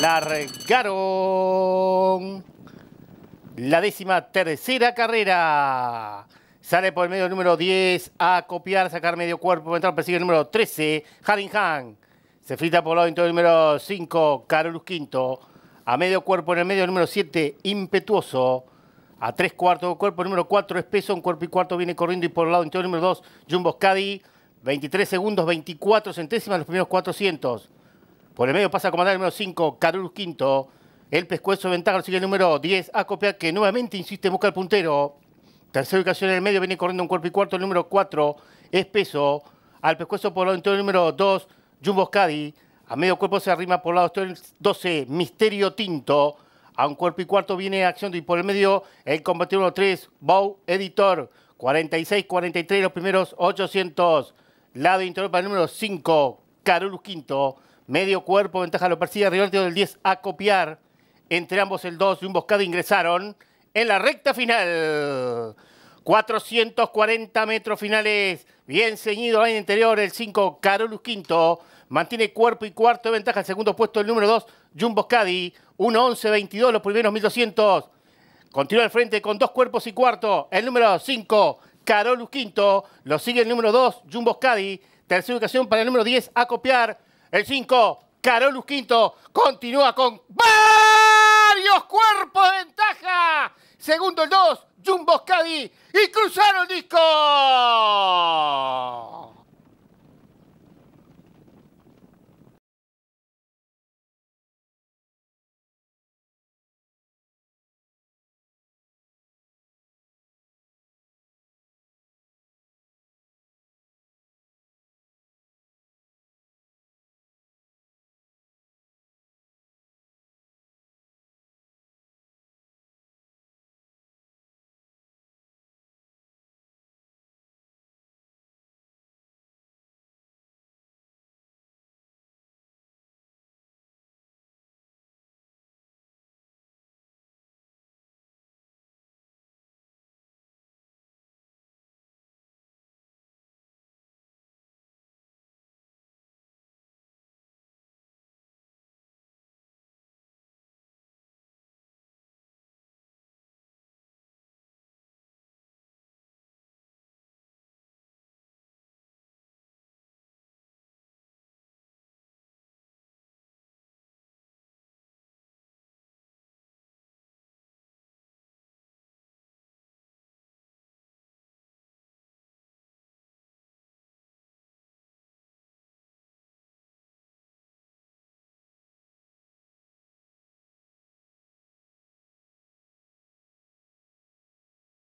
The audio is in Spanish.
largaron. La décima tercera carrera. Sale por el medio el número 10 a copiar, sacar medio cuerpo, entrar, persigue el número 13, Haring Se frita por el lado interior el número 5, Carolus Quinto. A medio cuerpo en el medio el número 7, Impetuoso. A tres cuartos de cuerpo, el número 4, Espeso. Un cuerpo y cuarto viene corriendo y por el lado interior el número 2, Jumbo Scadi. 23 segundos, 24 centésimas, los primeros 400. Por el medio pasa a comandar el número 5, Carlos Quinto. El pescuezo ventaja sigue el número 10, Acopia, que nuevamente insiste Busca el puntero. Tercera ubicación en el medio, viene corriendo un cuerpo y cuarto, el número 4, Espeso. Al pescuezo por lado interior el número 2, Jumbo Scadi. A medio cuerpo se arrima por lado 12, Misterio Tinto. A un cuerpo y cuarto viene acción y por el medio el combate número 3 Bow Editor. 46-43 los primeros 800. Lado interior para el número 5, Carolus Quinto. Medio cuerpo, ventaja lo persigue River del 10 a copiar. Entre ambos el 2 y un ingresaron en la recta final. 440 metros finales. Bien ceñido el interior el 5, Carolus Quinto. Mantiene cuerpo y cuarto de ventaja. El segundo puesto, el número 2, Jumbo Boscadi. 1, 11, 22, los primeros 1200. Continúa al frente con dos cuerpos y cuarto. El número 5, Carolus Quinto. Lo sigue el número 2, Jumbo Boscadi. Tercera ubicación para el número 10, a copiar. El 5, Carolus Quinto, continúa con varios cuerpos de ventaja. Segundo el 2, Jumbo Scadi y cruzaron el disco.